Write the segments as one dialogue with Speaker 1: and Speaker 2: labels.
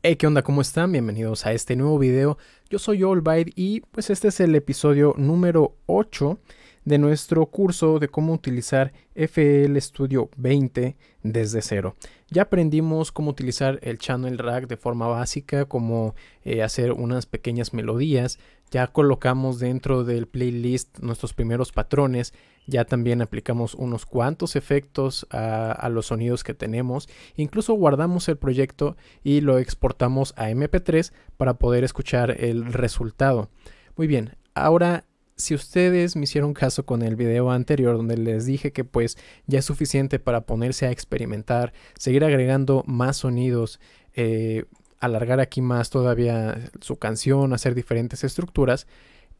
Speaker 1: Hey, ¿qué onda? ¿Cómo están? Bienvenidos a este nuevo video. Yo soy Olbaid y pues este es el episodio número 8 de nuestro curso de cómo utilizar FL Studio 20 desde cero. Ya aprendimos cómo utilizar el channel rack de forma básica, cómo eh, hacer unas pequeñas melodías, ya colocamos dentro del playlist nuestros primeros patrones, ya también aplicamos unos cuantos efectos a, los sonidos que tenemos, incluso guardamos el proyecto y lo exportamos a MP3 para poder escuchar el resultado. Muy bien, ahora si ustedes me hicieron caso con el video anterior donde les dije que pues ya es suficiente para ponerse a experimentar, seguir agregando más sonidos, eh, alargar aquí más todavía su canción, hacer diferentes estructuras,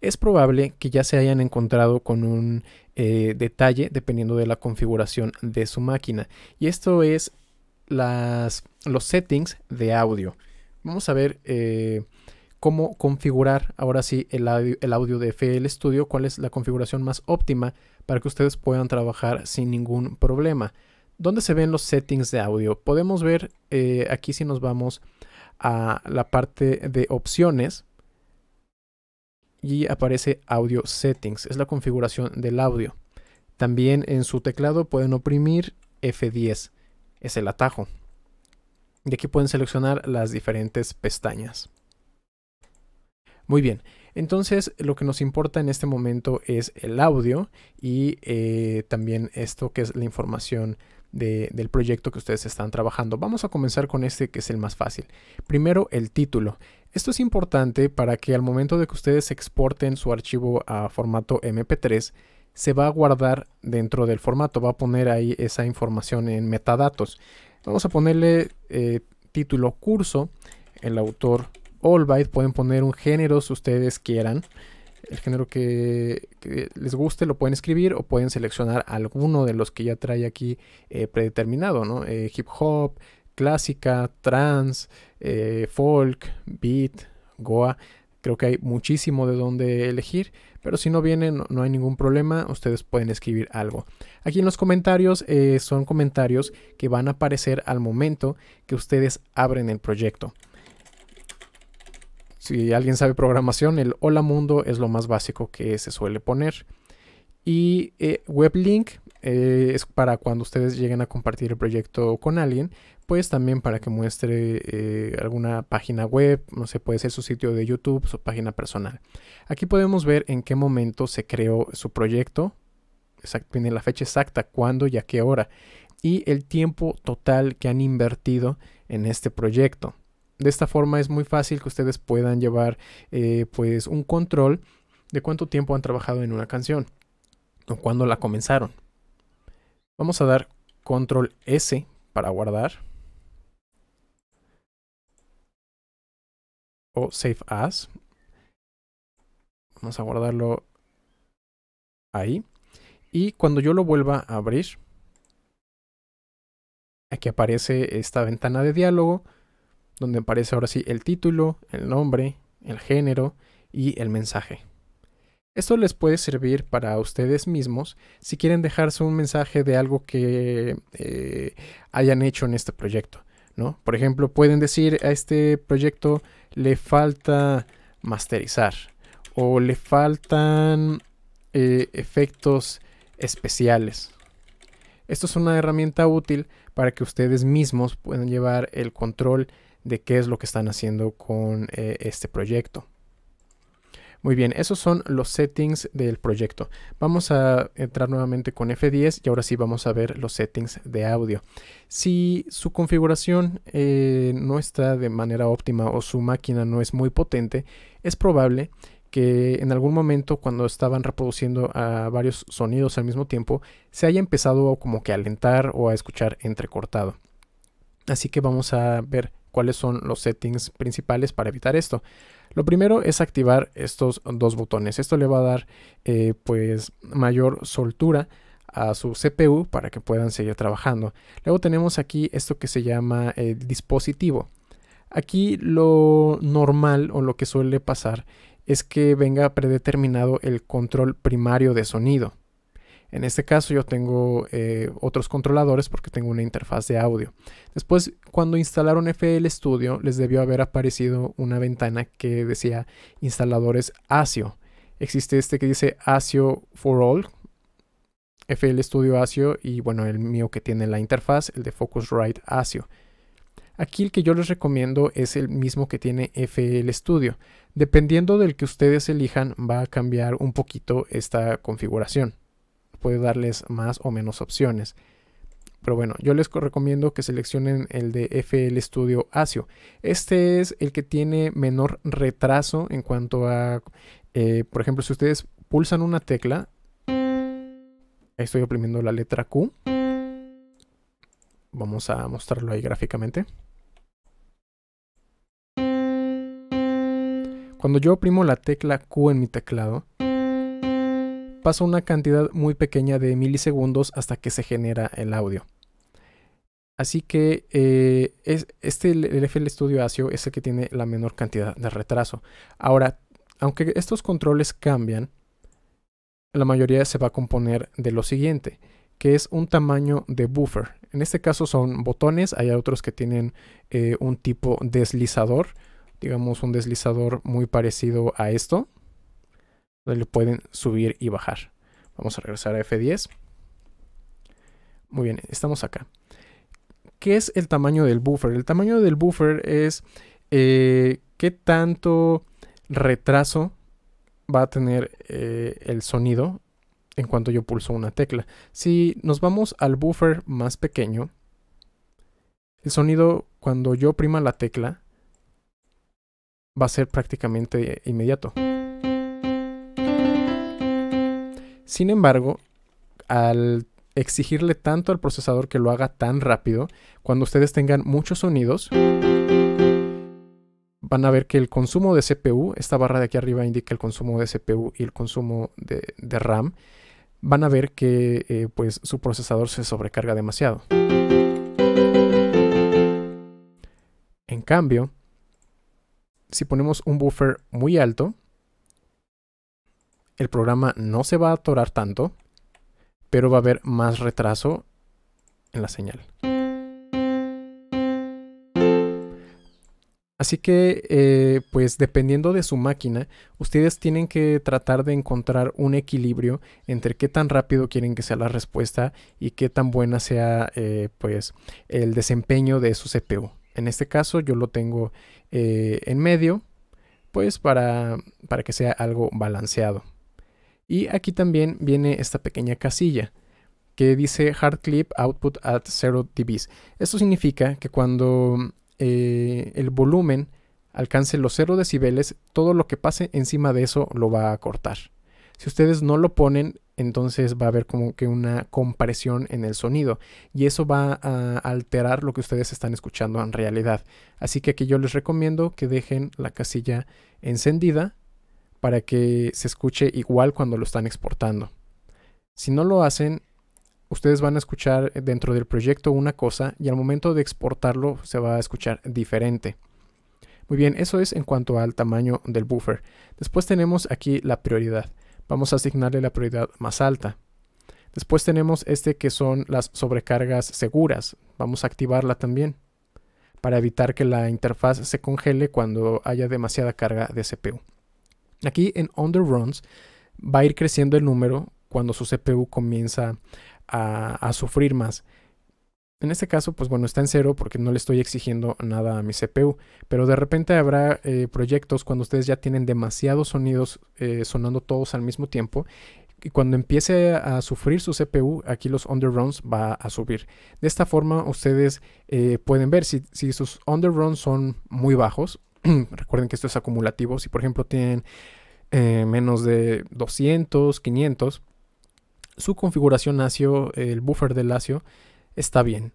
Speaker 1: es probable que ya se hayan encontrado con un eh, detalle dependiendo de la configuración de su máquina. Y esto es las, los settings de audio. Vamos a ver eh, cómo configurar ahora sí el audio, el audio de FL Studio, cuál es la configuración más óptima para que ustedes puedan trabajar sin ningún problema. ¿Dónde se ven los settings de audio? Podemos ver eh, aquí si nos vamos a la parte de opciones y aparece audio settings, es la configuración del audio. También en su teclado pueden oprimir F10, es el atajo. de aquí pueden seleccionar las diferentes pestañas. Muy bien, entonces lo que nos importa en este momento es el audio y eh, también esto que es la información del proyecto que ustedes están trabajando. Vamos a comenzar con este que es el más fácil. Primero, el título. Esto es importante para que al momento de que ustedes exporten su archivo a formato MP3, se va a guardar dentro del formato, va a poner ahí esa información en metadatos. Vamos a ponerle eh, título curso, el autor Allbyte, pueden poner un género si ustedes quieran el género que, les guste lo pueden escribir o pueden seleccionar alguno de los que ya trae aquí eh, predeterminado, ¿no? Eh, hip hop, clásica, trance, eh, folk, beat, goa. Creo que hay muchísimo de donde elegir, pero si no vienen no hay ningún problema, ustedes pueden escribir algo. Aquí en los comentarios son comentarios que van a aparecer al momento que ustedes abren el proyecto si alguien sabe programación, el hola mundo es lo más básico que se suele poner. Y eh, web link eh, es para cuando ustedes lleguen a compartir el proyecto con alguien, pues también para que muestre eh, alguna página web, no sé, puede ser su sitio de YouTube, su página personal. Aquí podemos ver en qué momento se creó su proyecto, tiene la fecha exacta, cuándo y a qué hora, y el tiempo total que han invertido en este proyecto de esta forma es muy fácil que ustedes puedan llevar eh, pues un control de cuánto tiempo han trabajado en una canción o cuándo la comenzaron. Vamos a dar control S para guardar. O save as. Vamos a guardarlo ahí. Y cuando yo lo vuelva a abrir, aquí aparece esta ventana de diálogo donde aparece ahora sí el título, el nombre, el género y el mensaje. Esto les puede servir para ustedes mismos si quieren dejarse un mensaje de algo que eh, hayan hecho en este proyecto. ¿no? Por ejemplo, pueden decir a este proyecto le falta masterizar o le faltan eh, efectos especiales. Esto es una herramienta útil para que ustedes mismos puedan llevar el control de qué es lo que están haciendo con eh, este proyecto. Muy bien, esos son los settings del proyecto. Vamos a entrar nuevamente con F10 y ahora sí vamos a ver los settings de audio. Si su configuración eh, no está de manera óptima o su máquina no es muy potente, es probable que en algún momento cuando estaban reproduciendo a varios sonidos al mismo tiempo se haya empezado como que a alentar o a escuchar entrecortado. Así que vamos a ver cuáles son los settings principales para evitar esto. Lo primero es activar estos dos botones. Esto le va a dar eh, pues mayor soltura a su CPU para que puedan seguir trabajando. Luego tenemos aquí esto que se llama eh, dispositivo. Aquí lo normal o lo que suele pasar es que venga predeterminado el control primario de sonido. En este caso yo tengo eh, otros controladores porque tengo una interfaz de audio. Después, cuando instalaron FL Studio, les debió haber aparecido una ventana que decía instaladores ASIO. Existe este que dice ASIO for all, FL Studio ASIO y bueno, el mío que tiene la interfaz, el de Focusrite ASIO. Aquí el que yo les recomiendo es el mismo que tiene FL Studio. Dependiendo del que ustedes elijan, va a cambiar un poquito esta configuración puede darles más o menos opciones. Pero bueno, yo les recomiendo que seleccionen el de FL Studio ASIO. Este es el que tiene menor retraso en cuanto a, eh, por ejemplo, si ustedes pulsan una tecla, estoy oprimiendo la letra Q. Vamos a mostrarlo ahí gráficamente. Cuando yo oprimo la tecla Q en mi teclado, pasa una cantidad muy pequeña de milisegundos hasta que se genera el audio. Así que eh, es, este el FL Studio ASIO es el que tiene la menor cantidad de retraso. Ahora, aunque estos controles cambian, la mayoría se va a componer de lo siguiente, que es un tamaño de buffer. En este caso son botones, hay otros que tienen eh, un tipo deslizador, digamos un deslizador muy parecido a esto, le pueden subir y bajar. Vamos a regresar a F10. Muy bien, estamos acá. ¿Qué es el tamaño del buffer? El tamaño del buffer es eh, qué tanto retraso va a tener eh, el sonido en cuanto yo pulso una tecla. Si nos vamos al buffer más pequeño, el sonido cuando yo prima la tecla va a ser prácticamente inmediato. Sin embargo, al exigirle tanto al procesador que lo haga tan rápido, cuando ustedes tengan muchos sonidos, van a ver que el consumo de CPU, esta barra de aquí arriba indica el consumo de CPU y el consumo de, RAM, van a ver que eh, pues, su procesador se sobrecarga demasiado. En cambio, si ponemos un buffer muy alto, el programa no se va a atorar tanto, pero va a haber más retraso en la señal. Así que, eh, pues dependiendo de su máquina, ustedes tienen que tratar de encontrar un equilibrio entre qué tan rápido quieren que sea la respuesta y qué tan buena sea, eh, pues, el desempeño de su CPU. En este caso, yo lo tengo eh, en medio, pues, para, para que sea algo balanceado. Y aquí también viene esta pequeña casilla que dice hard clip output at 0 dB. Esto significa que cuando eh, el volumen alcance los 0 decibeles, todo lo que pase encima de eso lo va a cortar. Si ustedes no lo ponen, entonces va a haber como que una compresión en el sonido y eso va a alterar lo que ustedes están escuchando en realidad. Así que aquí yo les recomiendo que dejen la casilla encendida para que se escuche igual cuando lo están exportando. Si no lo hacen, ustedes van a escuchar dentro del proyecto una cosa y al momento de exportarlo se va a escuchar diferente. Muy bien, eso es en cuanto al tamaño del buffer. Después tenemos aquí la prioridad. Vamos a asignarle la prioridad más alta. Después tenemos este que son las sobrecargas seguras. Vamos a activarla también para evitar que la interfaz se congele cuando haya demasiada carga de CPU. Aquí en Underruns va a ir creciendo el número cuando su CPU comienza a, sufrir más. En este caso, pues bueno, está en cero porque no le estoy exigiendo nada a mi CPU, pero de repente habrá eh, proyectos cuando ustedes ya tienen demasiados sonidos eh, sonando todos al mismo tiempo. Y cuando empiece a sufrir su CPU, aquí los underruns va a subir. De esta forma, ustedes eh, pueden ver si, si sus underruns son muy bajos, Recuerden que esto es acumulativo. Si por ejemplo tienen eh, menos de 200, 500, su configuración ASIO, el buffer del ASIO, está bien.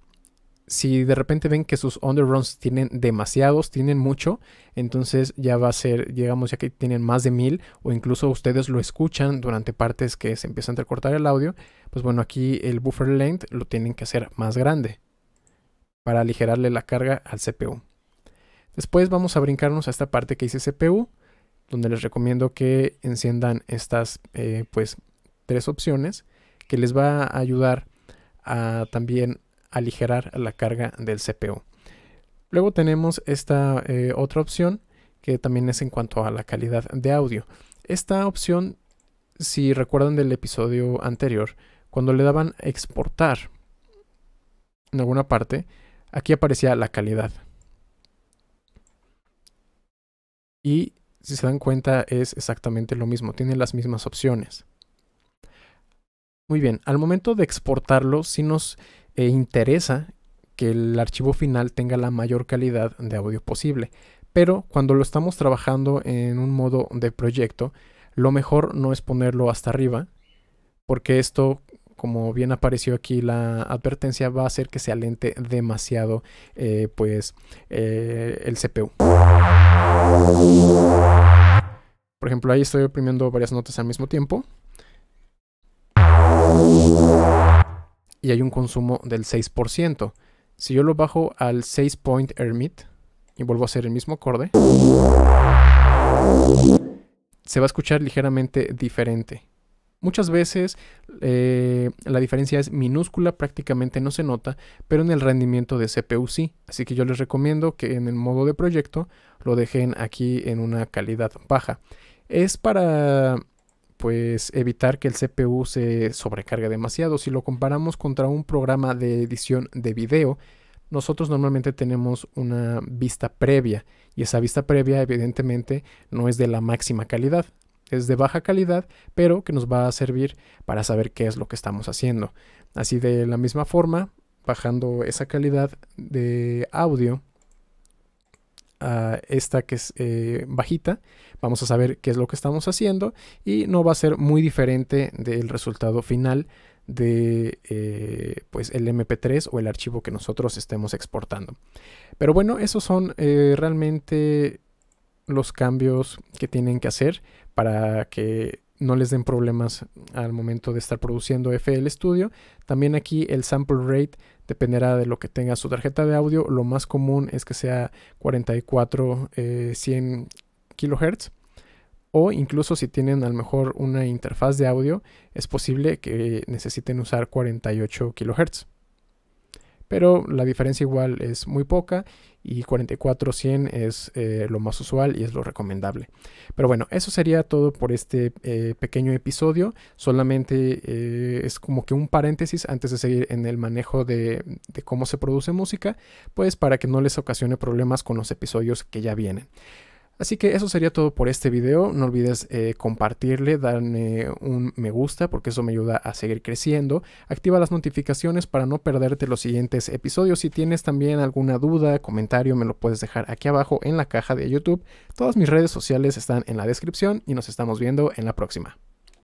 Speaker 1: Si de repente ven que sus underruns tienen demasiados, tienen mucho, entonces ya va a ser, llegamos ya que tienen más de mil, o incluso ustedes lo escuchan durante partes que se empiezan a recortar el audio, pues bueno, aquí el buffer length lo tienen que hacer más grande para aligerarle la carga al CPU. Después vamos a brincarnos a esta parte que dice CPU, donde les recomiendo que enciendan estas eh, pues, tres opciones que les va a ayudar a también aligerar la carga del CPU. Luego tenemos esta eh, otra opción que también es en cuanto a la calidad de audio. Esta opción, si recuerdan del episodio anterior, cuando le daban exportar en alguna parte, aquí aparecía la calidad. Y si se dan cuenta es exactamente lo mismo, tiene las mismas opciones. Muy bien, al momento de exportarlo sí nos eh, interesa que el archivo final tenga la mayor calidad de audio posible, pero cuando lo estamos trabajando en un modo de proyecto, lo mejor no es ponerlo hasta arriba, porque esto como bien apareció aquí la advertencia, va a hacer que se alente demasiado eh, pues eh, el CPU. Por ejemplo, ahí estoy oprimiendo varias notas al mismo tiempo. Y hay un consumo del 6%. Si yo lo bajo al 6 point Hermit y vuelvo a hacer el mismo acorde, se va a escuchar ligeramente diferente. Muchas veces eh, la diferencia es minúscula, prácticamente no se nota, pero en el rendimiento de CPU sí. Así que yo les recomiendo que en el modo de proyecto lo dejen aquí en una calidad baja. Es para pues evitar que el CPU se sobrecargue demasiado. Si lo comparamos contra un programa de edición de video, nosotros normalmente tenemos una vista previa y esa vista previa evidentemente no es de la máxima calidad es de baja calidad, pero que nos va a servir para saber qué es lo que estamos haciendo. Así de la misma forma, bajando esa calidad de audio a esta que es eh, bajita, vamos a saber qué es lo que estamos haciendo y no va a ser muy diferente del resultado final de eh, pues el mp3 o el archivo que nosotros estemos exportando pero bueno esos son eh, realmente los cambios que tienen que hacer para que no les den problemas al momento de estar produciendo FL Studio. También aquí el sample rate dependerá de lo que tenga su tarjeta de audio. Lo más común es que sea 44 100 kHz. O incluso si tienen a lo mejor una interfaz de audio, es posible que necesiten usar 48 kHz pero la diferencia igual es muy poca y 44-100 es eh, lo más usual y es lo recomendable. Pero bueno, eso sería todo por este eh, pequeño episodio. Solamente eh, es como que un paréntesis antes de seguir en el manejo de, cómo se produce música, pues para que no les ocasione problemas con los episodios que ya vienen. Así que eso sería todo por este video, no olvides eh, compartirle, darme un me gusta porque eso me ayuda a seguir creciendo, activa las notificaciones para no perderte los siguientes episodios, si tienes también alguna duda, comentario me lo puedes dejar aquí abajo en la caja de YouTube, todas mis redes sociales están en la descripción y nos estamos viendo en la próxima.